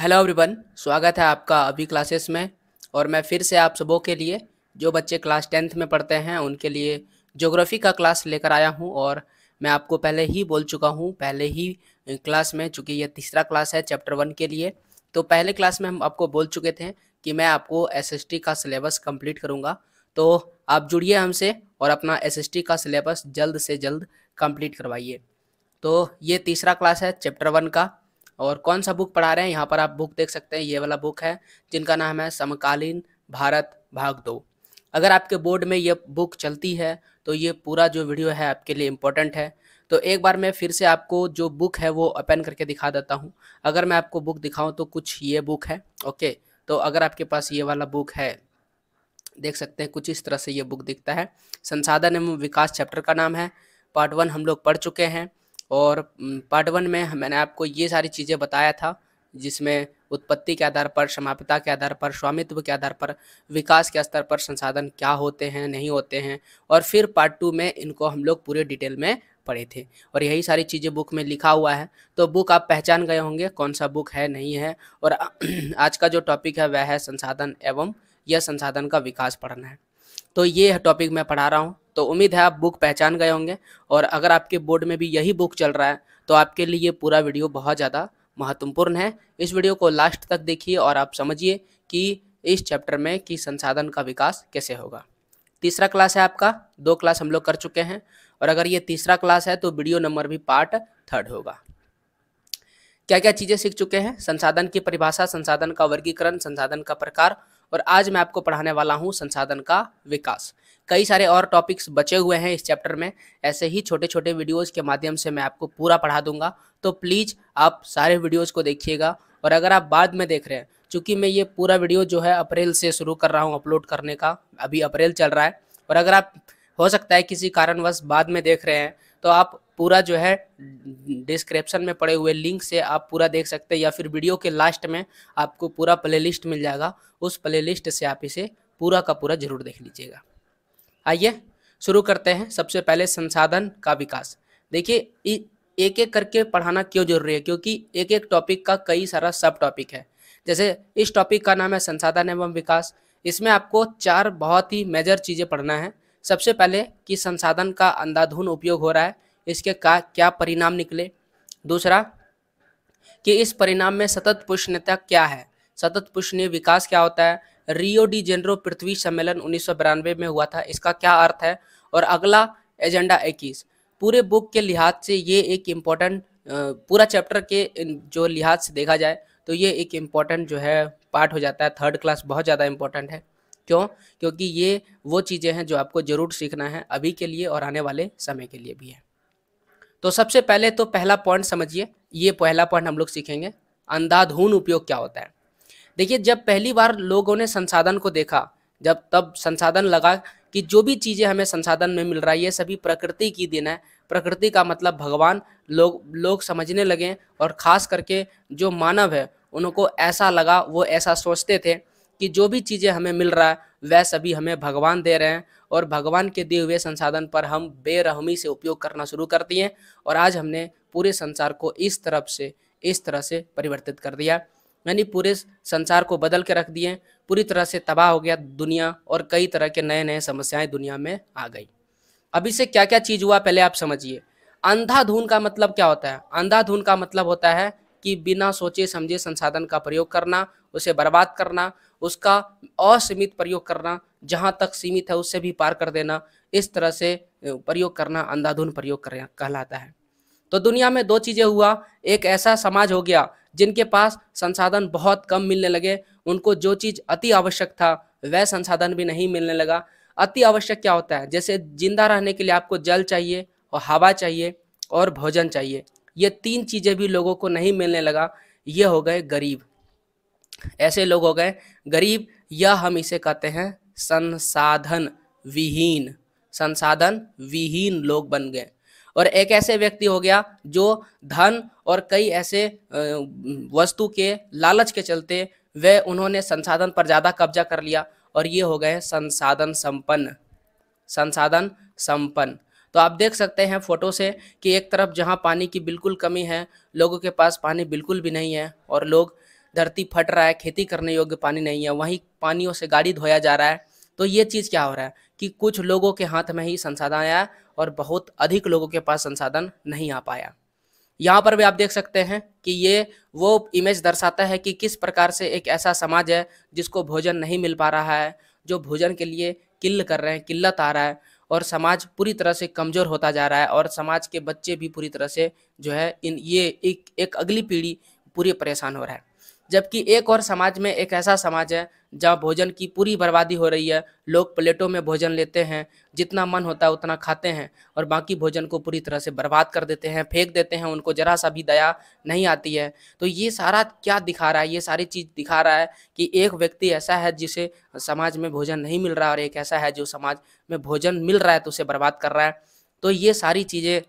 hello everyone स्वागत है आपका अभी क्लासेस में और मैं फिर से आप सबों के लिए जो बच्चे क्लास टेंथ में पढ़ते हैं उनके लिए ज्योग्राफी का क्लास लेकर आया हूं और मैं आपको पहले ही बोल चुका हूं पहले ही क्लास में चूँकि यह तीसरा क्लास है चैप्टर वन के लिए तो पहले क्लास में हम आपको बोल चुके थे कि मैं आपको एस का सिलेबस कम्प्लीट करूँगा तो आप जुड़िए हमसे और अपना एस का सिलेबस जल्द से जल्द कम्प्लीट करवाइए तो ये तीसरा क्लास है चैप्टर वन का और कौन सा बुक पढ़ा रहे हैं यहाँ पर आप बुक देख सकते हैं ये वाला बुक है जिनका नाम है समकालीन भारत भाग दो अगर आपके बोर्ड में ये बुक चलती है तो ये पूरा जो वीडियो है आपके लिए इम्पोर्टेंट है तो एक बार मैं फिर से आपको जो बुक है वो ओपन करके दिखा देता हूँ अगर मैं आपको बुक दिखाऊँ तो कुछ ये बुक है ओके तो अगर आपके पास ये वाला बुक है देख सकते हैं कुछ इस तरह से ये बुक दिखता है संसाधन एवं विकास चैप्टर का नाम है पार्ट वन हम लोग पढ़ चुके हैं और पार्ट वन में मैंने आपको ये सारी चीज़ें बताया था जिसमें उत्पत्ति के आधार पर समाप्यता के आधार पर स्वामित्व के आधार पर विकास के स्तर पर संसाधन क्या होते हैं नहीं होते हैं और फिर पार्ट टू में इनको हम लोग पूरे डिटेल में पढ़े थे और यही सारी चीज़ें बुक में लिखा हुआ है तो बुक आप पहचान गए होंगे कौन सा बुक है नहीं है और आज का जो टॉपिक है वह है संसाधन एवं यह संसाधन का विकास पढ़ना है तो ये टॉपिक मैं पढ़ा रहा हूँ तो उम्मीद है आप बुक पहचान गए होंगे और अगर आपके बोर्ड में भी यही बुक चल रहा है तो आपके लिए ये पूरा वीडियो बहुत ज़्यादा महत्वपूर्ण है इस वीडियो को लास्ट तक देखिए और आप समझिए कि इस चैप्टर में कि संसाधन का विकास कैसे होगा तीसरा क्लास है आपका दो क्लास हम लोग कर चुके हैं और अगर ये तीसरा क्लास है तो वीडियो नंबर भी पार्ट थर्ड होगा क्या क्या चीज़ें सीख चुके हैं संसाधन की परिभाषा संसाधन का वर्गीकरण संसाधन का प्रकार और आज मैं आपको पढ़ाने वाला हूँ संसाधन का विकास कई सारे और टॉपिक्स बचे हुए हैं इस चैप्टर में ऐसे ही छोटे छोटे वीडियोज़ के माध्यम से मैं आपको पूरा पढ़ा दूंगा तो प्लीज़ आप सारे वीडियोज़ को देखिएगा और अगर आप बाद में देख रहे हैं चूँकि मैं ये पूरा वीडियो जो है अप्रैल से शुरू कर रहा हूँ अपलोड करने का अभी अप्रैल चल रहा है और अगर आप हो सकता है किसी कारणवश बाद में देख रहे हैं तो आप पूरा जो है डिस्क्रिप्शन में पड़े हुए लिंक से आप पूरा देख सकते हैं या फिर वीडियो के लास्ट में आपको पूरा प्लेलिस्ट मिल जाएगा उस प्लेलिस्ट से आप इसे पूरा का पूरा जरूर देख लीजिएगा आइए शुरू करते हैं सबसे पहले संसाधन का विकास देखिए एक एक करके पढ़ाना क्यों जरूरी है क्योंकि एक एक टॉपिक का कई सारा सब टॉपिक है जैसे इस टॉपिक का नाम है संसाधन एवं विकास इसमें आपको चार बहुत ही मेजर चीज़ें पढ़ना है सबसे पहले कि संसाधन का अंधाधुन उपयोग हो रहा है इसके का क्या परिणाम निकले दूसरा कि इस परिणाम में सतत पुष्णता क्या है सतत पुष्णीय विकास क्या होता है रियो डी जेनरो पृथ्वी सम्मेलन उन्नीस में हुआ था इसका क्या अर्थ है और अगला एजेंडा इक्कीस पूरे बुक के लिहाज से ये एक इम्पॉर्टेंट पूरा चैप्टर के जो लिहाज से देखा जाए तो ये एक इम्पॉर्टेंट जो है पार्ट हो जाता है थर्ड क्लास बहुत ज़्यादा इम्पोर्टेंट है क्यों क्योंकि ये वो चीज़ें हैं जो आपको ज़रूर सीखना है अभी के लिए और आने वाले समय के लिए भी है तो सबसे पहले तो पहला पॉइंट समझिए ये पहला पॉइंट हम लोग सीखेंगे अंधाधुन उपयोग क्या होता है देखिए जब पहली बार लोगों ने संसाधन को देखा जब तब संसाधन लगा कि जो भी चीज़ें हमें संसाधन में मिल रहा है ये सभी प्रकृति की देन है प्रकृति का मतलब भगवान लोग लोग समझने लगे और ख़ास करके जो मानव है उनको ऐसा लगा वो ऐसा सोचते थे कि जो भी चीज़ें हमें मिल रहा है वह सभी हमें भगवान दे रहे हैं और भगवान के दिए हुए संसाधन पर हम बेरहमी से उपयोग करना शुरू कर दिए और आज हमने पूरे संसार को इस तरफ से इस तरह से परिवर्तित कर दिया यानी पूरे संसार को बदल के रख दिए पूरी तरह से तबाह हो गया दुनिया और कई तरह के नए नए समस्याएं दुनिया में आ गई अभी से क्या क्या चीज़ हुआ पहले आप समझिए अंधाधुन का मतलब क्या होता है अंधाधुन का मतलब होता है कि बिना सोचे समझे संसाधन का प्रयोग करना उसे बर्बाद करना उसका असीमित प्रयोग करना जहाँ तक सीमित है उससे भी पार कर देना इस तरह से प्रयोग करना अंधाधुन प्रयोग कर कहलाता है तो दुनिया में दो चीज़ें हुआ एक ऐसा समाज हो गया जिनके पास संसाधन बहुत कम मिलने लगे उनको जो चीज़ अति आवश्यक था वह संसाधन भी नहीं मिलने लगा अति आवश्यक क्या होता है जैसे जिंदा रहने के लिए आपको जल चाहिए और हवा चाहिए और भोजन चाहिए ये तीन चीज़ें भी लोगों को नहीं मिलने लगा ये हो गए गरीब ऐसे लोग हो गए गरीब या हम इसे कहते हैं संसाधन विहीन संसाधन विहीन लोग बन गए और एक ऐसे व्यक्ति हो गया जो धन और कई ऐसे वस्तु के लालच के चलते वे उन्होंने संसाधन पर ज़्यादा कब्जा कर लिया और ये हो गए संसाधन संपन्न संसाधन संपन्न तो आप देख सकते हैं फ़ोटो से कि एक तरफ जहाँ पानी की बिल्कुल कमी है लोगों के पास पानी बिल्कुल भी नहीं है और लोग धरती फट रहा है खेती करने योग्य पानी नहीं है वहीं पानियों से गाड़ी धोया जा रहा है तो ये चीज़ क्या हो रहा है कि कुछ लोगों के हाथ में ही संसाधन आया और बहुत अधिक लोगों के पास संसाधन नहीं आ पाया यहाँ पर भी आप देख सकते हैं कि ये वो इमेज दर्शाता है कि किस प्रकार से एक ऐसा समाज है जिसको भोजन नहीं मिल पा रहा है जो भोजन के लिए किल्ल कर रहे हैं किल्लत आ रहा है और समाज पूरी तरह से कमज़ोर होता जा रहा है और समाज के बच्चे भी पूरी तरह से जो है इन ये एक एक अगली पीढ़ी पूरी परेशान हो रहा है जबकि एक और समाज में एक ऐसा समाज है जहाँ भोजन की पूरी बर्बादी हो रही है लोग प्लेटों में भोजन लेते हैं जितना मन होता है उतना खाते हैं और बाकी भोजन को पूरी तरह से बर्बाद कर देते हैं फेंक देते हैं उनको ज़रा सा भी दया नहीं आती है तो ये सारा क्या दिखा रहा है ये सारी चीज़ दिखा रहा है कि एक व्यक्ति ऐसा है जिसे समाज में भोजन नहीं मिल रहा और एक ऐसा है जो समाज में भोजन मिल रहा है तो उसे बर्बाद कर रहा है तो ये सारी चीज़ें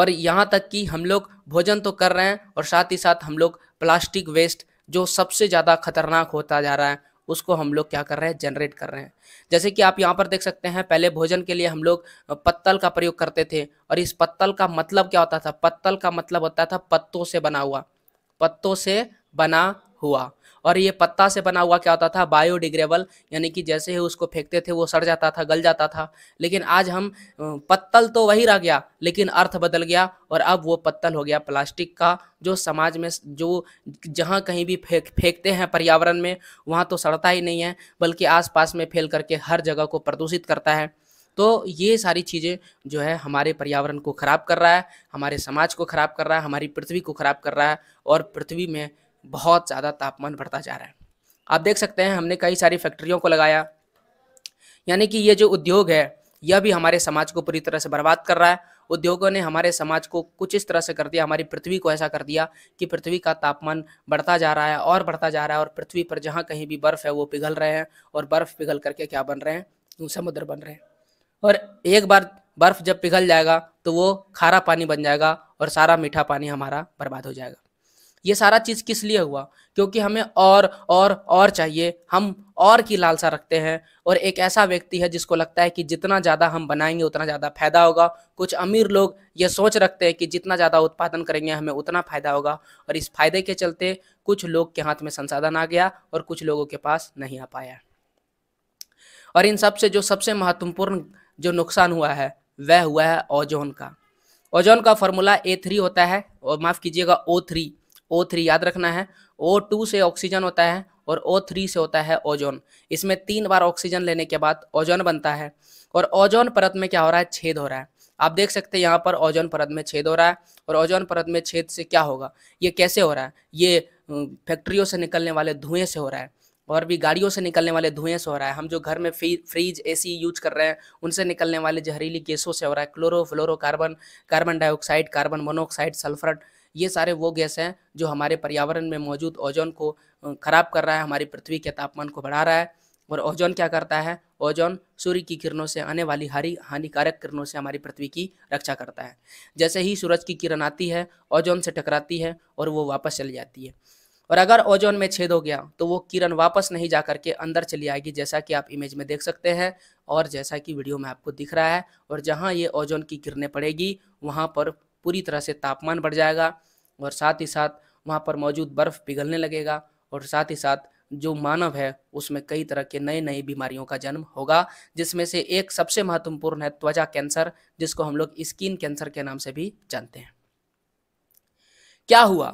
और यहाँ तक कि हम लोग भोजन तो कर रहे हैं और साथ ही साथ हम लोग प्लास्टिक वेस्ट जो सबसे ज़्यादा खतरनाक होता जा रहा है उसको हम लोग क्या कर रहे हैं जनरेट कर रहे हैं जैसे कि आप यहाँ पर देख सकते हैं पहले भोजन के लिए हम लोग पत्तल का प्रयोग करते थे और इस पत्तल का मतलब क्या होता था पत्तल का मतलब होता था पत्तों से बना हुआ पत्तों से बना हुआ और ये पत्ता से बना हुआ क्या होता था बायोडिग्रेबल यानी कि जैसे ही उसको फेंकते थे वो सड़ जाता था गल जाता था लेकिन आज हम पत्तल तो वही रह गया लेकिन अर्थ बदल गया और अब वो पत्तल हो गया प्लास्टिक का जो समाज में जो जहाँ कहीं भी फेंक फेंकते हैं पर्यावरण में वहाँ तो सड़ता ही नहीं है बल्कि आस में फैल करके हर जगह को प्रदूषित करता है तो ये सारी चीज़ें जो है हमारे पर्यावरण को ख़राब कर रहा है हमारे समाज को ख़राब कर रहा है हमारी पृथ्वी को ख़राब कर रहा है और पृथ्वी में बहुत ज़्यादा तापमान बढ़ता जा रहा है आप देख सकते हैं हमने कई सारी फैक्ट्रियों को लगाया यानी कि ये जो उद्योग है यह भी हमारे समाज को पूरी तरह से बर्बाद कर रहा है उद्योगों ने हमारे समाज को कुछ इस तरह से कर दिया हमारी पृथ्वी को ऐसा कर दिया कि पृथ्वी का तापमान बढ़ता जा रहा है और बढ़ता जा रहा है और पृथ्वी पर जहाँ कहीं भी बर्फ़ है वो पिघल रहे हैं और बर्फ़ पिघल करके क्या बन रहे हैं समुद्र बन रहे हैं और एक बार बर्फ़ जब पिघल जाएगा तो वो खारा पानी बन जाएगा और सारा मीठा पानी हमारा बर्बाद हो जाएगा ये सारा चीज़ किस लिए हुआ क्योंकि हमें और और और चाहिए हम और की लालसा रखते हैं और एक ऐसा व्यक्ति है जिसको लगता है कि जितना ज़्यादा हम बनाएंगे उतना ज़्यादा फायदा होगा कुछ अमीर लोग ये सोच रखते हैं कि जितना ज़्यादा उत्पादन करेंगे हमें उतना फायदा होगा और इस फायदे के चलते कुछ लोग के हाथ में संसाधन आ गया और कुछ लोगों के पास नहीं आ पाया और इन सबसे जो सबसे महत्वपूर्ण जो नुकसान हुआ है वह हुआ है ओजोन का ओजोन का फॉर्मूला ए थ्री होता है और माफ़ कीजिएगा ओ थ्री ओ थ्री याद रखना है ओ टू से ऑक्सीजन होता है और ओ थ्री से होता है ओजोन इसमें तीन बार ऑक्सीजन लेने के बाद ओजोन बनता है और ओजोन परत में क्या हो रहा है छेद हो रहा है आप देख सकते हैं यहाँ पर ओजोन परत में छेद हो रहा है और ओजोन परत में छेद से क्या होगा ये कैसे हो रहा है ये फैक्ट्रियों से निकलने वाले धुएं से हो रहा है और भी गाड़ियों से निकलने वाले धुएं से हो रहा है हम जो घर में फ्रीज एसी यूज कर रहे हैं उनसे निकलने वाले जहरीली गैसों से हो रहा है chlorofluorocarbon carbon dioxide carbon monoxide sulphur ये सारे वो गैस हैं जो हमारे पर्यावरण में मौजूद ओजोन को ख़राब कर रहा है हमारी पृथ्वी के तापमान को बढ़ा रहा है और ओजोन क्या करता है ओजोन सूर्य की किरणों से आने वाली हरी हानिकारक किरणों से हमारी पृथ्वी की रक्षा करता है जैसे ही सूरज की किरण आती है ओजोन से टकराती है और वो वापस चली जाती है और अगर ओजोन में छेद हो गया तो वो किरण वापस नहीं जा करके अंदर चली आएगी जैसा कि आप इमेज में देख सकते हैं और जैसा कि वीडियो में आपको दिख रहा है और जहाँ ये ओजोन की किरणें पड़ेगी वहाँ पर पूरी तरह से तापमान बढ़ जाएगा और साथ ही साथ वहाँ पर मौजूद बर्फ़ पिघलने लगेगा और साथ ही साथ जो मानव है उसमें कई तरह के नए नई बीमारियों का जन्म होगा जिसमें से एक सबसे महत्वपूर्ण है त्वचा कैंसर जिसको हम लोग स्किन कैंसर के नाम से भी जानते हैं क्या हुआ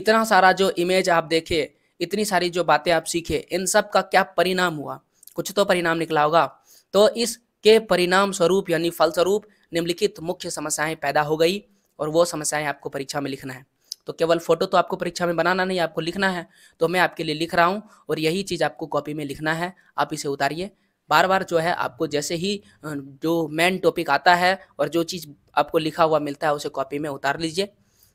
इतना सारा जो इमेज आप देखे इतनी सारी जो बातें आप सीखे इन सब का क्या परिणाम हुआ कुछ तो परिणाम निकला होगा तो इसके परिणाम स्वरूप यानी फलस्वरूप निम्नलिखित मुख्य समस्याएं पैदा हो गई और वो समस्याएं आपको परीक्षा में लिखना है तो केवल फोटो तो आपको परीक्षा में बनाना नहीं आपको लिखना है तो मैं आपके लिए लिख रहा हूँ और यही चीज़ आपको कॉपी में लिखना है आप इसे उतारिए बार बार जो है आपको जैसे ही जो मेन टॉपिक आता है और जो चीज़ आपको लिखा हुआ मिलता है उसे कॉपी में उतार लीजिए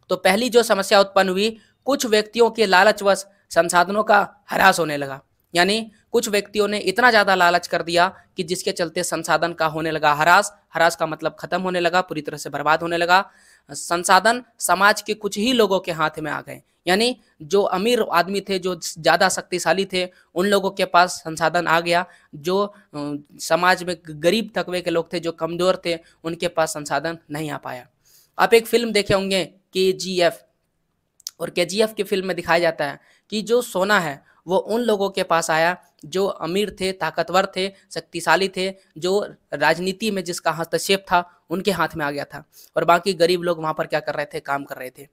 तो पहली जो समस्या उत्पन्न हुई कुछ व्यक्तियों के लालचवश संसाधनों का ह्रास होने लगा यानी कुछ व्यक्तियों ने इतना ज़्यादा लालच कर दिया कि जिसके चलते संसाधन का होने लगा हरास हरास का मतलब खत्म होने लगा पूरी तरह से बर्बाद होने लगा संसाधन समाज के कुछ ही लोगों के हाथ में आ गए यानी जो अमीर आदमी थे जो ज़्यादा शक्तिशाली थे उन लोगों के पास संसाधन आ गया जो समाज में गरीब तकवे के लोग थे जो कमज़ोर थे उनके पास संसाधन नहीं आ पाया आप एक फिल्म देखे होंगे के जी एफ और के जी एफ की फिल्म में दिखाया जाता है कि जो सोना है वो उन लोगों के पास आया जो अमीर थे ताकतवर थे शक्तिशाली थे जो राजनीति में जिसका हस्तक्षेप था उनके हाथ में आ गया था और बाकी गरीब लोग वहाँ पर क्या कर रहे थे काम कर रहे थे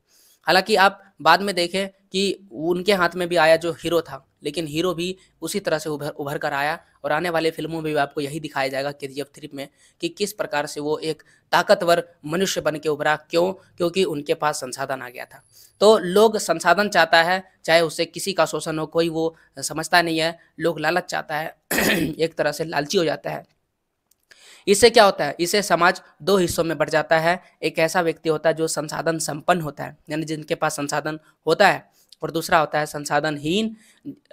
हालांकि आप बाद में देखें कि उनके हाथ में भी आया जो हीरो था लेकिन हीरो भी उसी तरह से उभर उभर कर आया और आने वाले फिल्मों में भी आपको यही दिखाया जाएगा के जी एफ थ्री में कि किस प्रकार से वो एक ताकतवर मनुष्य बन के उभरा क्यों क्योंकि उनके पास संसाधन आ गया था तो लोग संसाधन चाहता है चाहे उससे किसी का शोषण हो कोई वो समझता नहीं है लोग लालच चाहता है एक तरह से लालची हो जाता है इससे क्या होता है इसे समाज दो हिस्सों में बढ़ जाता है एक ऐसा व्यक्ति होता है जो संसाधन संपन्न होता है यानी जिनके पास संसाधन होता है और दूसरा होता है संसाधनहीन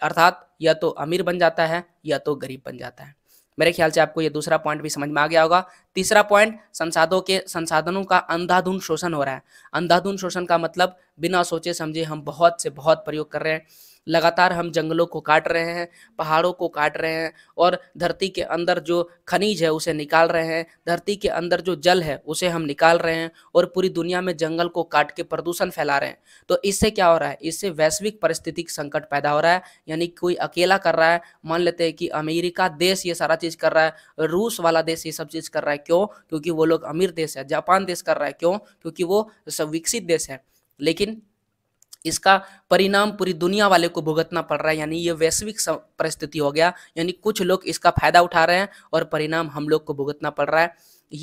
अर्थात या तो अमीर बन जाता है या तो गरीब बन जाता है मेरे ख्याल से आपको ये दूसरा पॉइंट भी समझ में आ गया होगा तीसरा पॉइंट संसाधनों के संसाधनों का अंधाधुन शोषण हो रहा है अंधाधुन शोषण का मतलब बिना सोचे समझे हम बहुत से बहुत प्रयोग कर रहे हैं लगातार हम जंगलों को काट रहे हैं पहाड़ों को काट रहे हैं और धरती के अंदर जो खनिज है उसे निकाल रहे हैं धरती के अंदर जो जल है उसे हम निकाल रहे हैं और पूरी दुनिया में जंगल को काट के प्रदूषण फैला रहे हैं तो इससे क्या हो रहा है इससे वैश्विक परिस्थितिक संकट पैदा हो रहा है यानी कोई अकेला कर रहा है मान लेते हैं कि अमेरिका देश ये सारा चीज़ कर रहा है रूस वाला देश ये सब चीज़ कर रहा है क्यों क्योंकि वो लोग अमीर देश है जापान देश कर रहा है क्यों क्योंकि वो सब विकसित देश है लेकिन इसका परिणाम पूरी दुनिया वाले को भुगतना पड़ रहा है यानी ये वैश्विक परिस्थिति हो गया यानी कुछ लोग इसका फायदा उठा रहे हैं और परिणाम हम लोग को भुगतना पड़ रहा है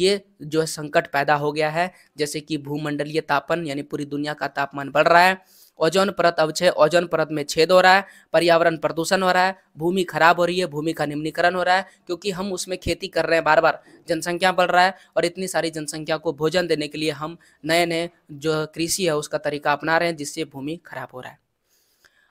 ये जो है संकट पैदा हो गया है जैसे कि भूमंडलीय तापन यानी पूरी दुनिया का तापमान बढ़ रहा है ओजोन परत छे ओजोन परत में छेद हो रहा है पर्यावरण प्रदूषण हो रहा है भूमि खराब हो रही है भूमि का निम्नीकरण हो रहा है क्योंकि हम उसमें खेती कर रहे हैं बार बार जनसंख्या बढ़ रहा है और इतनी सारी जनसंख्या को भोजन देने के लिए हम नए नए जो कृषि है उसका तरीका अपना रहे हैं जिससे भूमि खराब हो रहा है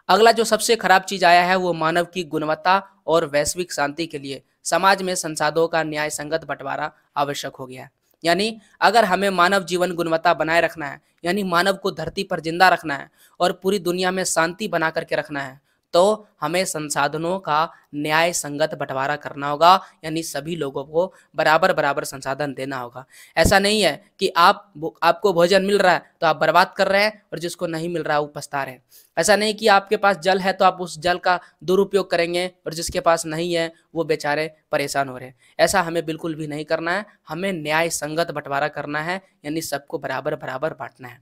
अगला जो सबसे खराब चीज आया है वो मानव की गुणवत्ता और वैश्विक शांति के लिए समाज में संसाधनों का न्याय संगत बंटवारा आवश्यक हो गया है यानी अगर हमें मानव जीवन गुणवत्ता बनाए रखना है यानी मानव को धरती पर जिंदा रखना है और पूरी दुनिया में शांति बना करके रखना है तो हमें संसाधनों का न्याय संगत बंटवारा करना होगा यानी सभी लोगों को बराबर बराबर संसाधन देना होगा ऐसा नहीं है कि आप आपको भोजन मिल रहा है तो आप बर्बाद कर रहे हैं और जिसको नहीं मिल रहा है वो पछता रहे हैं ऐसा नहीं कि आपके पास जल है तो आप उस जल का दुरुपयोग करेंगे और जिसके पास नहीं है वो बेचारे परेशान हो रहे हैं ऐसा हमें बिल्कुल भी नहीं करना है हमें न्याय संगत बंटवारा करना है यानी सबको बराबर बराबर बांटना है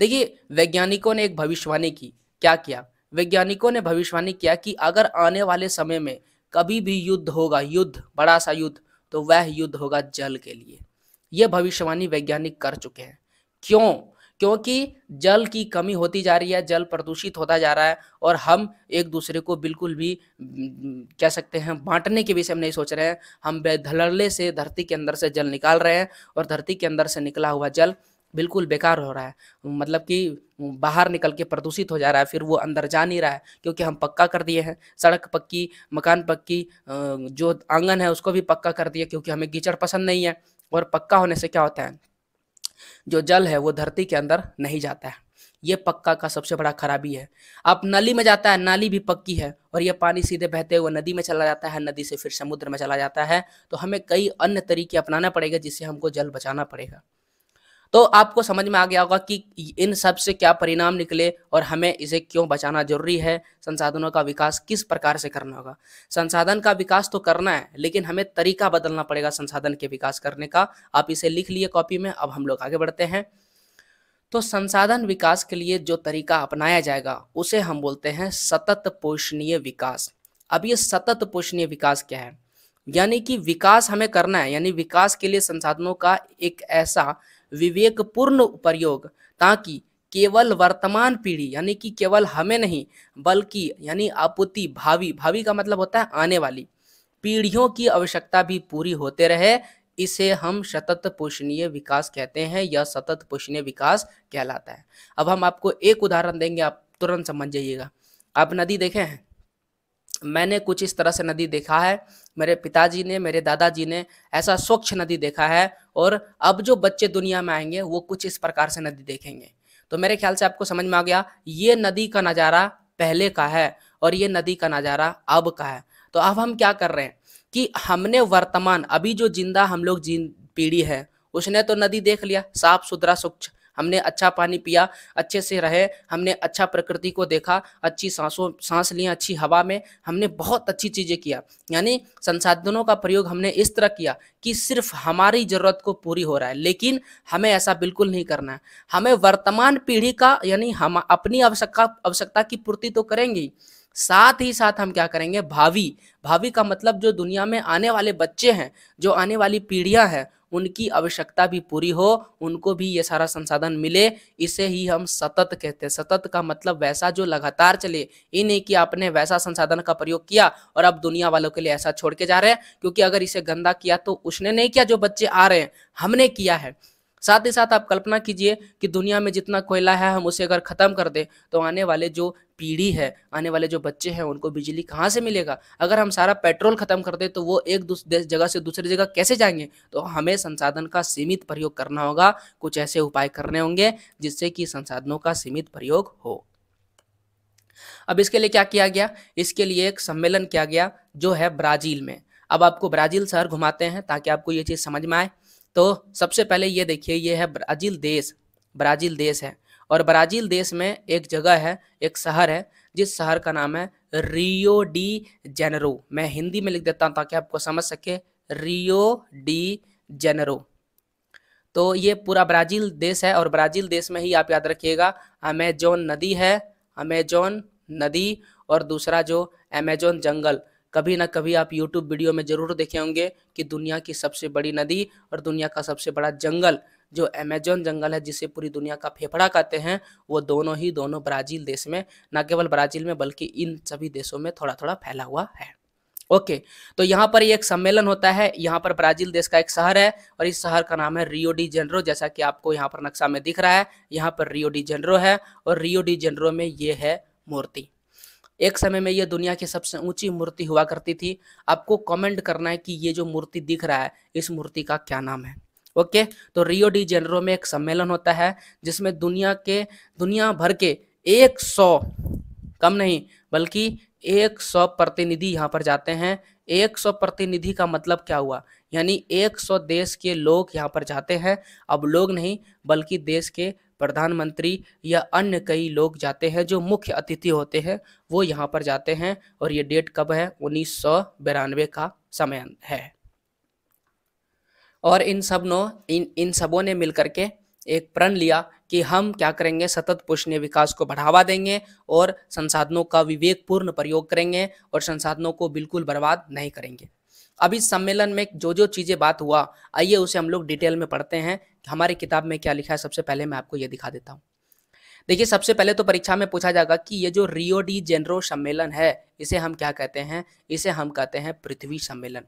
देखिए वैज्ञानिकों ने एक भविष्यवाणी की क्या किया वैज्ञानिकों ने भविष्यवाणी किया कि अगर आने वाले समय में कभी भी युद्ध होगा युद्ध बड़ा सा युद्ध तो वह युद्ध होगा जल के लिए यह भविष्यवाणी वैज्ञानिक कर चुके हैं क्यों क्योंकि जल की कमी होती जा रही है जल प्रदूषित होता जा रहा है और हम एक दूसरे को बिल्कुल भी कह सकते हैं बांटने के विषय में नहीं सोच रहे हैं हम धड़ल्ले से धरती के अंदर से जल निकाल रहे हैं और धरती के अंदर से निकला हुआ जल बिल्कुल बेकार हो रहा है मतलब कि बाहर निकल के प्रदूषित हो जा रहा है फिर वो अंदर जा नहीं रहा है क्योंकि हम पक्का कर दिए हैं सड़क पक्की मकान पक्की जो आंगन है उसको भी पक्का कर दिए क्योंकि हमें कीचड़ पसंद नहीं है और पक्का होने से क्या होता है जो जल है वो धरती के अंदर नहीं जाता है ये पक्का का सबसे बड़ा खराबी है अब नाली में जाता है नाली भी पक्की है और ये पानी सीधे बहते हुए नदी में चला जाता है नदी से फिर समुद्र में चला जाता है तो हमें कई अन्य तरीके अपनाना पड़ेगा जिससे हमको जल बचाना पड़ेगा तो आपको समझ में आ गया होगा कि इन सब से क्या परिणाम निकले और हमें इसे क्यों बचाना जरूरी है संसाधनों का विकास किस प्रकार से करना होगा संसाधन का विकास तो करना है लेकिन हमें तरीका बदलना पड़ेगा संसाधन के विकास करने का आप इसे लिख लिए कॉपी में अब हम लोग आगे बढ़ते हैं तो संसाधन विकास के लिए जो तरीका अपनाया जाएगा उसे हम बोलते हैं सतत पोषणीय विकास अब ये सतत पोषणीय विकास क्या है यानी कि विकास हमें करना है यानी विकास के लिए संसाधनों का एक ऐसा विवेकपूर्ण प्रयोग ताकि केवल वर्तमान पीढ़ी यानी कि केवल हमें नहीं बल्कि यानी आपूर्ति भावी भावी का मतलब होता है आने वाली पीढ़ियों की आवश्यकता भी पूरी होते रहे इसे हम सतत पोषणीय विकास कहते हैं या सतत पोषणीय विकास कहलाता है अब हम आपको एक उदाहरण देंगे आप तुरंत समझ जाइएगा आप नदी देखे हैं मैंने कुछ इस तरह से नदी देखा है मेरे पिताजी ने मेरे दादाजी ने ऐसा स्वच्छ नदी देखा है और अब जो बच्चे दुनिया में आएंगे वो कुछ इस प्रकार से नदी देखेंगे तो मेरे ख्याल से आपको समझ में आ गया ये नदी का नज़ारा पहले का है और ये नदी का नज़ारा अब का है तो अब हम क्या कर रहे हैं कि हमने वर्तमान अभी जो जिंदा हम लोग जिन पीढ़ी है उसने तो नदी देख लिया साफ सुथरा स्वच्छ हमने अच्छा पानी पिया अच्छे से रहे हमने अच्छा प्रकृति को देखा अच्छी सांसों सांस लिया अच्छी हवा में हमने बहुत अच्छी चीज़ें किया यानी संसाधनों का प्रयोग हमने इस तरह किया कि सिर्फ हमारी ज़रूरत को पूरी हो रहा है लेकिन हमें ऐसा बिल्कुल नहीं करना है हमें वर्तमान पीढ़ी का यानी हम अपनी आवश्यकता आवश्यकता की पूर्ति तो करेंगे साथ ही साथ हम क्या करेंगे भावी भावी का मतलब जो दुनिया में आने वाले बच्चे हैं जो आने वाली पीढ़ियां हैं उनकी आवश्यकता भी पूरी हो उनको भी ये सारा संसाधन मिले इसे ही हम सतत कहते हैं सतत का मतलब वैसा जो लगातार चले ये नहीं कि आपने वैसा संसाधन का प्रयोग किया और अब दुनिया वालों के लिए ऐसा छोड़ के जा रहे हैं क्योंकि अगर इसे गंदा किया तो उसने नहीं किया जो बच्चे आ रहे हैं हमने किया है साथ ही साथ आप कल्पना कीजिए कि दुनिया में जितना कोयला है हम उसे अगर ख़त्म कर दें तो आने वाले जो पीढ़ी है आने वाले जो बच्चे हैं उनको बिजली कहाँ से मिलेगा अगर हम सारा पेट्रोल ख़त्म कर दें तो वो एक जगह से दूसरी जगह कैसे जाएंगे तो हमें संसाधन का सीमित प्रयोग करना होगा कुछ ऐसे उपाय करने होंगे जिससे कि संसाधनों का सीमित प्रयोग हो अब इसके लिए क्या किया गया इसके लिए एक सम्मेलन किया गया जो है ब्राज़ील में अब आपको ब्राज़ील शहर घुमाते हैं ताकि आपको ये चीज़ समझ में आए तो सबसे पहले ये देखिए ये है ब्राज़ील देश ब्राज़ील देश है और ब्राज़ील देश में एक जगह है एक शहर है जिस शहर का नाम है रियो डी जेनरो मैं हिंदी में लिख देता हूँ ताकि आपको समझ सके रियो डी जेनरो तो ये पूरा ब्राज़ील देश है और ब्राज़ील देश में ही आप याद रखिएगा अमेजोन नदी है अमेजोन नदी और दूसरा जो अमेजोन जंगल कभी ना कभी आप यूट्यूब वीडियो में ज़रूर देखे होंगे कि दुनिया की सबसे बड़ी नदी और दुनिया का सबसे बड़ा जंगल जो अमेजोन जंगल है जिसे पूरी दुनिया का फेफड़ा कहते हैं वो दोनों ही दोनों ब्राज़ील देश में न केवल ब्राज़ील में बल्कि इन सभी देशों में थोड़ा थोड़ा फैला हुआ है ओके तो यहाँ पर एक सम्मेलन होता है यहाँ पर ब्राज़ील देश का एक शहर है और इस शहर का नाम है रियो डी जेनरो जैसा कि आपको यहाँ पर नक्शा में दिख रहा है यहाँ पर रियो डी जेनरो है और रियो डी जेनरो में ये है मूर्ति एक समय में यह दुनिया की सबसे ऊंची मूर्ति हुआ करती थी आपको कमेंट करना है कि ये जो मूर्ति दिख रहा है इस मूर्ति का क्या नाम है ओके तो रियो डी जेनरो में एक सम्मेलन होता है जिसमें दुनिया के दुनिया भर के 100 कम नहीं बल्कि 100 प्रतिनिधि यहाँ पर जाते हैं 100 प्रतिनिधि का मतलब क्या हुआ यानी 100 देश के लोग यहाँ पर जाते हैं अब लोग नहीं बल्कि देश के प्रधानमंत्री या अन्य कई लोग जाते हैं जो मुख्य अतिथि होते हैं वो यहाँ पर जाते हैं और ये डेट कब है उन्नीस का समय है और इन सब नो इन इन सबों ने मिलकर के एक प्रण लिया कि हम क्या करेंगे सतत पुष्णीय विकास को बढ़ावा देंगे और संसाधनों का विवेकपूर्ण प्रयोग करेंगे और संसाधनों को बिल्कुल बर्बाद नहीं करेंगे अब इस सम्मेलन में जो जो चीज़ें बात हुआ आइए उसे हम लोग डिटेल में पढ़ते हैं हमारी किताब में क्या लिखा है सबसे पहले मैं आपको ये दिखा देता हूँ देखिए सबसे पहले तो परीक्षा में पूछा जाएगा कि ये जो रियो डी जेनरो सम्मेलन है इसे हम क्या कहते हैं इसे हम कहते हैं पृथ्वी सम्मेलन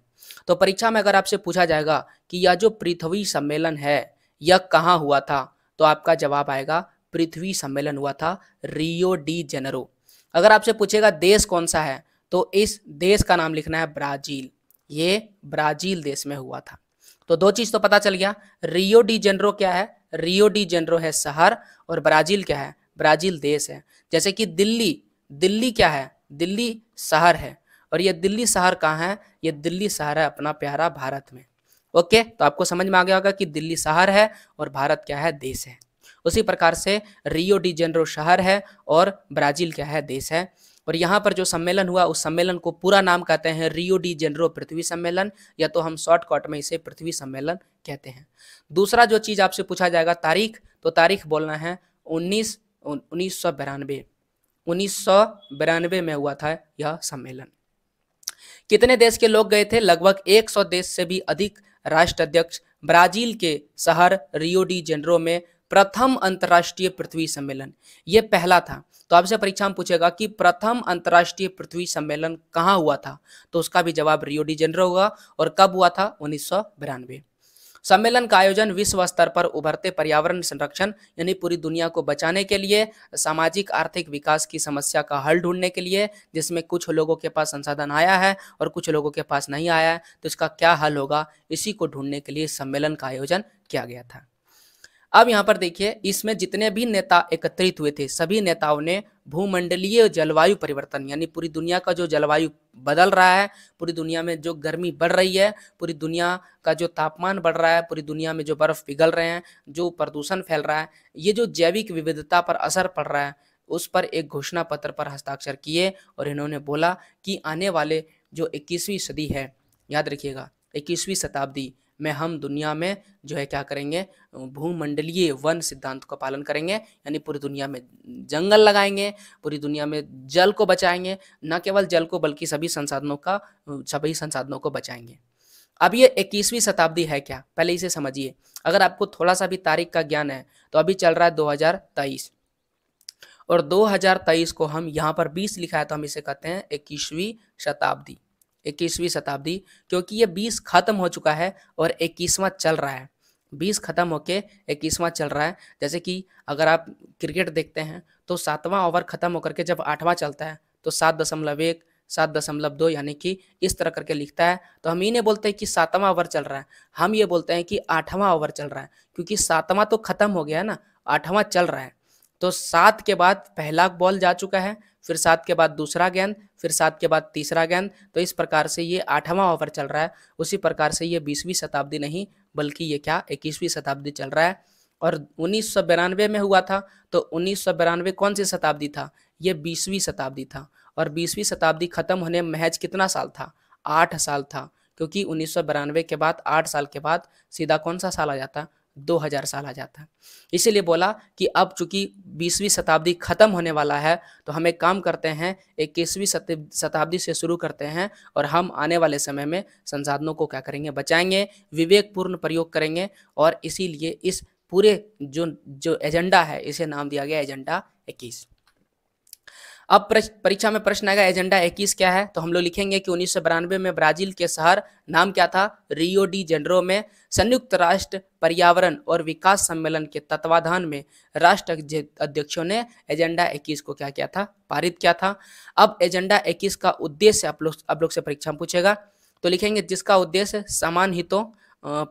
तो परीक्षा में अगर आपसे पूछा जाएगा कि यह जो पृथ्वी सम्मेलन है यह कहाँ हुआ था तो आपका जवाब आएगा पृथ्वी सम्मेलन हुआ था रियो डी जेनरो अगर आपसे पूछेगा देश कौन सा है तो इस देश का नाम लिखना है ब्राजील ये ब्राजील देश में हुआ था तो दो चीज तो पता चल गया रियो डी जेनरो क्या है रियो डी जेनरो है शहर और ब्राजील क्या है ब्राजील देश है जैसे कि दिल्ली दिल्ली क्या है दिल्ली शहर है और ये दिल्ली शहर कहाँ है ये दिल्ली शहर है अपना प्यारा भारत में ओके तो आपको समझ में आ गया होगा कि दिल्ली शहर है और भारत क्या है देश है उसी प्रकार से रियो डी जेनरो शहर है और ब्राजील क्या है देश है और यहाँ पर जो सम्मेलन हुआ उस सम्मेलन को पूरा नाम कहते हैं रियो डी जेनरो पृथ्वी सम्मेलन या तो हम शॉर्टकट में इसे पृथ्वी सम्मेलन कहते हैं दूसरा जो चीज़ आपसे पूछा जाएगा तारीख तो तारीख बोलना है उन्नीस उन्नीस सौ बिरानवे उन्नीस सौ बिरानवे में हुआ था यह सम्मेलन कितने देश के लोग गए थे लगभग एक सौ देश से भी अधिक राष्ट्र अध्यक्ष ब्राजील के शहर रियो डी जेनरो में प्रथम अंतर्राष्ट्रीय पृथ्वी सम्मेलन ये पहला था तो आपसे परीक्षा में पूछेगा कि प्रथम अंतर्राष्ट्रीय पृथ्वी सम्मेलन कहाँ हुआ था तो उसका भी जवाब रियो डी जेनरो होगा और कब हुआ था उन्नीस सम्मेलन का आयोजन विश्व स्तर पर उभरते पर्यावरण संरक्षण यानी पूरी दुनिया को बचाने के लिए सामाजिक आर्थिक विकास की समस्या का हल ढूंढने के लिए जिसमें कुछ लोगों के पास संसाधन आया है और कुछ लोगों के पास नहीं आया है तो इसका क्या हल होगा इसी को ढूंढने के लिए सम्मेलन का आयोजन किया गया था अब यहाँ पर देखिए इसमें जितने भी नेता एकत्रित हुए थे सभी नेताओं ने भूमंडलीय जलवायु परिवर्तन यानी पूरी दुनिया का जो जलवायु बदल रहा है पूरी दुनिया में जो गर्मी बढ़ रही है पूरी दुनिया का जो तापमान बढ़ रहा है पूरी दुनिया में जो बर्फ पिघल रहे हैं जो प्रदूषण फैल रहा है ये जो जैविक विविधता पर असर पड़ रहा है उस पर एक घोषणा पत्र पर हस्ताक्षर किए और इन्होंने बोला कि आने वाले जो इक्कीसवीं सदी है याद रखिएगा इक्कीसवीं शताब्दी में हम दुनिया में जो है क्या करेंगे भूमंडलीय वन सिद्धांत का पालन करेंगे यानी पूरी दुनिया में जंगल लगाएंगे पूरी दुनिया में जल को बचाएंगे न केवल जल को बल्कि सभी संसाधनों का सभी संसाधनों को बचाएंगे अब ये इक्कीसवीं शताब्दी है क्या पहले इसे समझिए अगर आपको थोड़ा सा भी तारीख का ज्ञान है तो अभी चल रहा है 2023 और 2023 को हम यहाँ पर 20 लिखा है तो हम इसे कहते हैं इक्कीसवीं शताब्दी इक्कीसवीं शताब्दी क्योंकि ये बीस खत्म हो चुका है और इक्कीसवां चल रहा है बीस खत्म होके इक्कीसवां चल रहा है जैसे कि अगर आप क्रिकेट देखते हैं तो सातवां ओवर खत्म होकर के जब आठवां चलता है तो सात दशमलव एक सात दशमलव दो यानी कि इस तरह करके लिखता है तो हम इन्हें बोलते हैं कि सातवां ओवर चल रहा है हम ये बोलते हैं कि आठवां ओवर चल रहा है क्योंकि सातवां तो खत्म हो गया है ना आठवां चल रहा है तो सात के बाद पहला बॉल जा चुका है फिर सात के बाद दूसरा गेंद फिर सात के बाद तीसरा गेंद तो इस प्रकार से ये आठवां ओवर चल रहा है उसी प्रकार से ये बीसवीं शताब्दी नहीं बल्कि ये क्या इक्कीसवीं शताब्दी चल रहा है और उन्नीस में हुआ था तो उन्नीस कौन सी शताब्दी था ये बीसवीं शताब्दी था और बीसवीं शताब्दी खत्म होने महज कितना साल था आठ साल था क्योंकि उन्नीस के बाद आठ साल के बाद सीधा कौन सा साल आ जाता दो हजार साल आ जाता है इसीलिए बोला कि अब चूंकि बीसवीं शताब्दी खत्म होने वाला है तो हम एक काम करते हैं इक्कीसवीं शताब्दी से शुरू करते हैं और हम आने वाले समय में संसाधनों को क्या करेंगे बचाएंगे विवेकपूर्ण प्रयोग करेंगे और इसीलिए इस पूरे जो जो एजेंडा है इसे नाम दिया गया एजेंडा इक्कीस अब परीक्षा में प्रश्न आएगा एजेंडा इक्कीस क्या है तो हम लोग लिखेंगे कि उन्नीस में ब्राजील के शहर नाम क्या था रियो डी जेनरो में संयुक्त राष्ट्र पर्यावरण और विकास सम्मेलन के तत्वाधान में राष्ट्र अध्यक्षों ने एजेंडा 21 को क्या किया था पारित किया था अब एजेंडा 21 का उद्देश्य आप लोग आप लोग से परीक्षा में पूछेगा तो लिखेंगे जिसका उद्देश्य समान हितों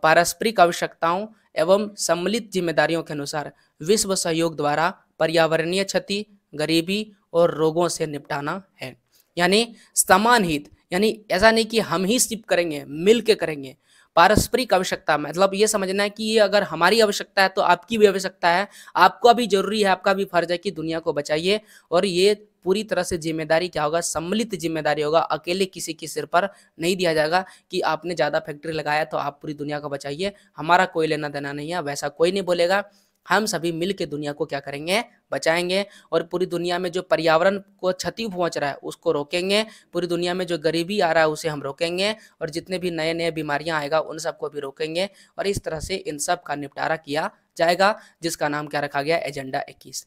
पारस्परिक आवश्यकताओं एवं सम्मिलित जिम्मेदारियों के अनुसार विश्व सहयोग द्वारा पर्यावरणीय क्षति गरीबी और रोगों से निपटाना है यानी समान हित यानी ऐसा नहीं कि हम ही सिर्फ करेंगे मिल के करेंगे पारस्परिक आवश्यकता मतलब ये समझना है कि ये अगर हमारी आवश्यकता है तो आपकी भी आवश्यकता है आपका भी जरूरी है आपका भी फर्ज है कि दुनिया को बचाइए और ये पूरी तरह से जिम्मेदारी क्या होगा सम्मिलित जिम्मेदारी होगा अकेले किसी के सिर पर नहीं दिया जाएगा कि आपने ज़्यादा फैक्ट्री लगाया तो आप पूरी दुनिया को बचाइए हमारा कोई लेना देना नहीं है वैसा कोई नहीं बोलेगा हम सभी मिल के दुनिया को क्या करेंगे बचाएंगे और पूरी दुनिया में जो पर्यावरण को क्षति पहुंच रहा है उसको रोकेंगे पूरी दुनिया में जो गरीबी आ रहा है उसे हम रोकेंगे और जितने भी नए नए बीमारियां आएगा उन सबको भी रोकेंगे और इस तरह से इन सब का निपटारा किया जाएगा जिसका नाम क्या रखा गया एजेंडा इक्कीस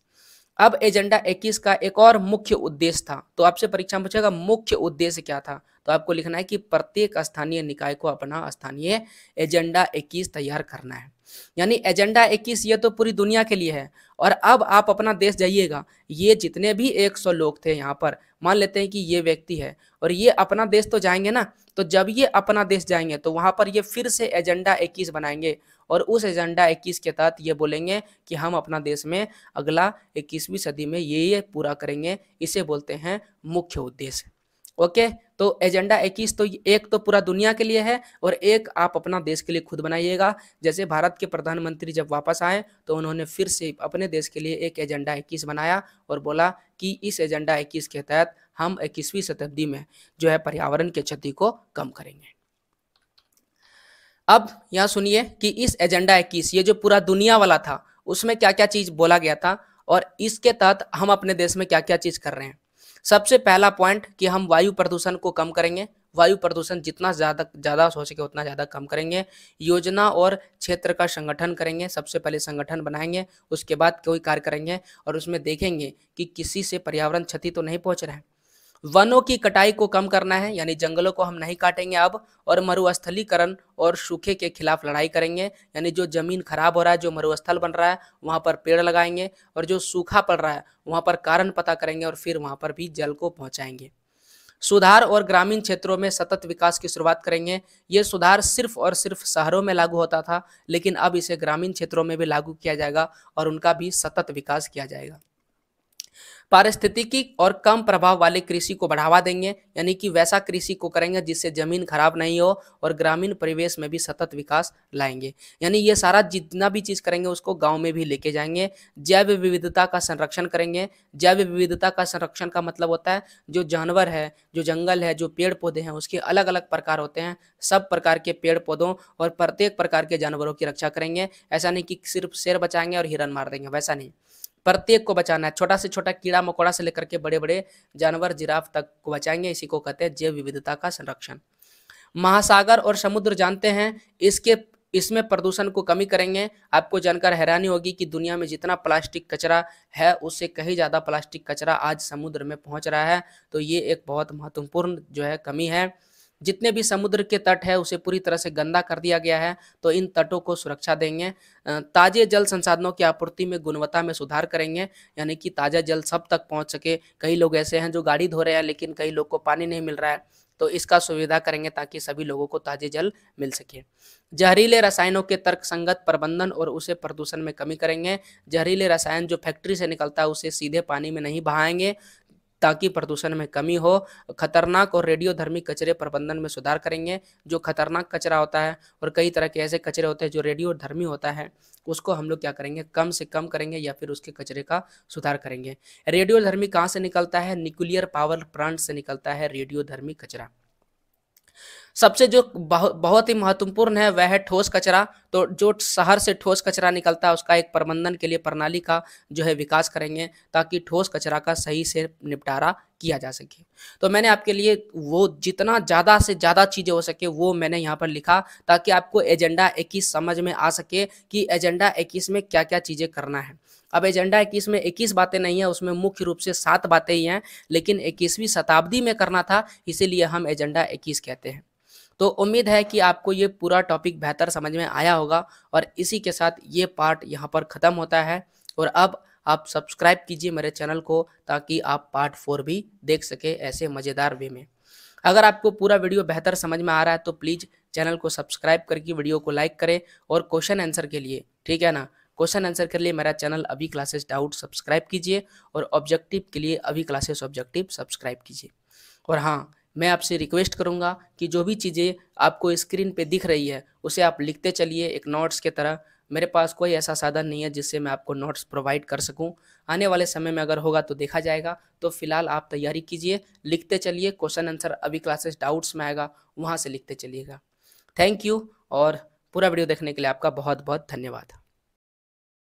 अब एजेंडा इक्कीस का एक और मुख्य उद्देश्य था तो आपसे परीक्षा में पूछेगा मुख्य उद्देश्य क्या था तो आपको लिखना है कि प्रत्येक स्थानीय निकाय को अपना स्थानीय एजेंडा इक्कीस तैयार करना है यानी एजेंडा 21 ये तो पूरी दुनिया के लिए है और अब आप अपना देश जाइएगा ये जितने भी 100 लोग थे यहाँ पर मान लेते हैं कि ये व्यक्ति है और ये अपना देश तो जाएंगे ना तो जब ये अपना देश जाएंगे तो वहाँ पर ये फिर से एजेंडा 21 बनाएंगे और उस एजेंडा 21 के तहत ये बोलेंगे कि हम अपना देश में अगला इक्कीसवीं सदी में ये ये पूरा करेंगे इसे बोलते हैं मुख्य उद्देश्य ओके तो एजेंडा 21 तो एक तो पूरा दुनिया के लिए है और एक आप अपना देश के लिए खुद बनाइएगा जैसे भारत के प्रधानमंत्री जब वापस आए तो उन्होंने फिर से अपने देश के लिए एक एजेंडा 21 बनाया और बोला कि इस एजेंडा 21 के तहत हम 21वीं शताब्दी में जो है पर्यावरण के क्षति को कम करेंगे अब यहाँ सुनिए कि इस एजेंडा इक्कीस ये जो पूरा दुनिया वाला था उसमें क्या क्या चीज बोला गया था और इसके तहत हम अपने देश में क्या क्या चीज कर रहे हैं सबसे पहला पॉइंट कि हम वायु प्रदूषण को कम करेंगे वायु प्रदूषण जितना ज़्यादा ज़्यादा हो सके उतना ज़्यादा कम करेंगे योजना और क्षेत्र का संगठन करेंगे सबसे पहले संगठन बनाएंगे उसके बाद कोई कार्य करेंगे और उसमें देखेंगे कि किसी से पर्यावरण क्षति तो नहीं पहुंच रहे हैं वनों की कटाई को कम करना है यानी जंगलों को हम नहीं काटेंगे अब और मरुस्थलीकरण और सूखे के खिलाफ लड़ाई करेंगे यानी जो जमीन खराब हो रहा है जो मरुस्थल बन रहा है वहाँ पर पेड़ लगाएंगे और जो सूखा पड़ रहा है वहाँ पर कारण पता करेंगे और फिर वहाँ पर भी जल को पहुँचाएंगे सुधार और ग्रामीण क्षेत्रों में सतत विकास की शुरुआत करेंगे ये सुधार सिर्फ और सिर्फ शहरों में लागू होता था लेकिन अब इसे ग्रामीण क्षेत्रों में भी लागू किया जाएगा और उनका भी सतत विकास किया जाएगा पारिस्थितिकी और कम प्रभाव वाले कृषि को बढ़ावा देंगे यानी कि वैसा कृषि को करेंगे जिससे जमीन खराब नहीं हो और ग्रामीण परिवेश में भी सतत विकास लाएंगे यानी ये सारा जितना भी चीज़ करेंगे उसको गाँव में भी लेके जाएंगे जैव विविधता का संरक्षण करेंगे जैव विविधता का संरक्षण का मतलब होता है जो जानवर है जो जंगल है जो पेड़ पौधे हैं उसके अलग अलग प्रकार होते हैं सब प्रकार के पेड़ पौधों और प्रत्येक प्रकार के जानवरों की रक्षा करेंगे ऐसा नहीं कि सिर्फ शेर बचाएंगे और हिरन मार देंगे वैसा नहीं प्रत्येक को बचाना है छोटा से छोटा कीड़ा मकोड़ा से लेकर के बड़े बड़े जानवर जिराफ तक को बचाएंगे इसी को कहते हैं जैव विविधता का संरक्षण महासागर और समुद्र जानते हैं इसके इसमें प्रदूषण को कमी करेंगे आपको जानकर हैरानी होगी कि दुनिया में जितना प्लास्टिक कचरा है उससे कहीं ज़्यादा प्लास्टिक कचरा आज समुद्र में पहुंच रहा है तो ये एक बहुत महत्वपूर्ण जो है कमी है जितने भी समुद्र के तट है उसे पूरी तरह से गंदा कर दिया गया है तो इन तटों को सुरक्षा देंगे ताजे जल संसाधनों की आपूर्ति में गुणवत्ता में सुधार करेंगे यानी कि ताज़ा जल सब तक पहुंच सके कई लोग ऐसे हैं जो गाड़ी धो रहे हैं लेकिन कई लोग को पानी नहीं मिल रहा है तो इसका सुविधा करेंगे ताकि सभी लोगों को ताजे जल मिल सके जहरीले रसायनों के तर्क संगत प्रबंधन और उसे प्रदूषण में कमी करेंगे जहरीले रसायन जो फैक्ट्री से निकलता है उसे सीधे पानी में नहीं बहाएंगे ताकि प्रदूषण में कमी हो खतरनाक और रेडियोधर्मी कचरे प्रबंधन में सुधार करेंगे जो खतरनाक कचरा होता है और कई तरह के ऐसे कचरे होते हैं जो रेडियोधर्मी होता है उसको हम लोग क्या करेंगे कम से कम करेंगे या फिर उसके कचरे का सुधार करेंगे रेडियोधर्मी कहाँ से निकलता है न्यूक्लियर पावर प्लांट से निकलता है रेडियोधर्मी कचरा सबसे जो बहुत ही महत्वपूर्ण है वह है ठोस कचरा तो जो शहर से ठोस कचरा निकलता है उसका एक प्रबंधन के लिए प्रणाली का जो है विकास करेंगे ताकि ठोस कचरा का सही से निपटारा किया जा सके तो मैंने आपके लिए वो जितना ज़्यादा से ज़्यादा चीज़ें हो सके वो मैंने यहाँ पर लिखा ताकि आपको एजेंडा इक्कीस समझ में आ सके कि एजेंडा इक्कीस में क्या क्या चीज़ें करना है अब एजेंडा इक्कीस में इक्कीस बातें नहीं है उसमें मुख्य रूप से सात बातें ही हैं लेकिन इक्कीसवीं शताब्दी में करना था इसीलिए हम एजेंडा इक्कीस कहते हैं तो उम्मीद है कि आपको ये पूरा टॉपिक बेहतर समझ में आया होगा और इसी के साथ ये पार्ट यहाँ पर ख़त्म होता है और अब आप सब्सक्राइब कीजिए मेरे चैनल को ताकि आप पार्ट फोर भी देख सकें ऐसे मज़ेदार वे में अगर आपको पूरा वीडियो बेहतर समझ में आ रहा है तो प्लीज़ चैनल को सब्सक्राइब करके वीडियो को लाइक करें और क्वेश्चन आंसर के लिए ठीक है ना क्वेश्चन आंसर के लिए मेरा चैनल अभी क्लासेस डाउट सब्सक्राइब कीजिए और ऑब्जेक्टिव के लिए अभी क्लासेस ऑब्जेक्टिव सब्सक्राइब कीजिए और हाँ मैं आपसे रिक्वेस्ट करूँगा कि जो भी चीज़ें आपको स्क्रीन पर दिख रही है उसे आप लिखते चलिए एक नोट्स के तरह मेरे पास कोई ऐसा साधन नहीं है जिससे मैं आपको नोट्स प्रोवाइड कर सकूं आने वाले समय में अगर होगा तो देखा जाएगा तो फिलहाल आप तैयारी कीजिए लिखते चलिए क्वेश्चन आंसर अभी क्लासेस डाउट्स में आएगा वहाँ से लिखते चलिएगा थैंक यू और पूरा वीडियो देखने के लिए आपका बहुत बहुत धन्यवाद